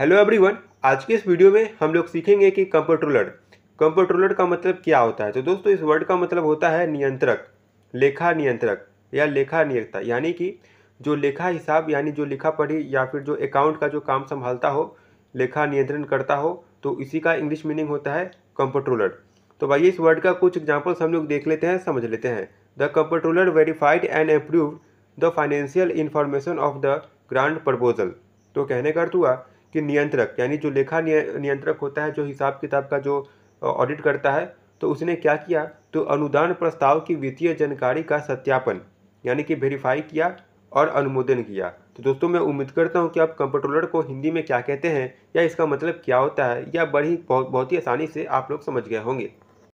hello everyone आज के इस वीडियो में हम लोग सीखेंगे कि कंप्यूट्रोलर कंप्यूट्रोलर का मतलब क्या होता है तो दोस्तों इस वर्ड का मतलब होता है नियंत्रक लेखा नियंत्रक या लेखा नियंत्रता यानी कि जो लेखा हिसाब यानी जो लिखा पढ़ी या फिर जो अकाउंट का जो काम संभालता हो लेखा नियंत्रण करता हो तो इसी का इंग्लिश मीनिंग होता है कंप्यूट्रोलर तो भाई इस वर्ड का कुछ एग्जाम्पल्स हम लोग देख लेते हैं समझ लेते हैं the comptroller verified and approve the financial information of the grant proposal तो कहने का अर्थ हुआ कि नियंत्रक यानी जो लेखा नियंत्रक होता है जो हिसाब किताब का जो ऑडिट करता है तो उसने क्या किया तो अनुदान प्रस्ताव की वित्तीय जानकारी का सत्यापन यानी कि वेरीफाई किया और अनुमोदन किया तो दोस्तों मैं उम्मीद करता हूँ कि आप कंप्यूटर को हिंदी में क्या कहते हैं या इसका मतलब क्या होता है या बड़ी बहुत बहुत ही आसानी से आप लोग समझ गए होंगे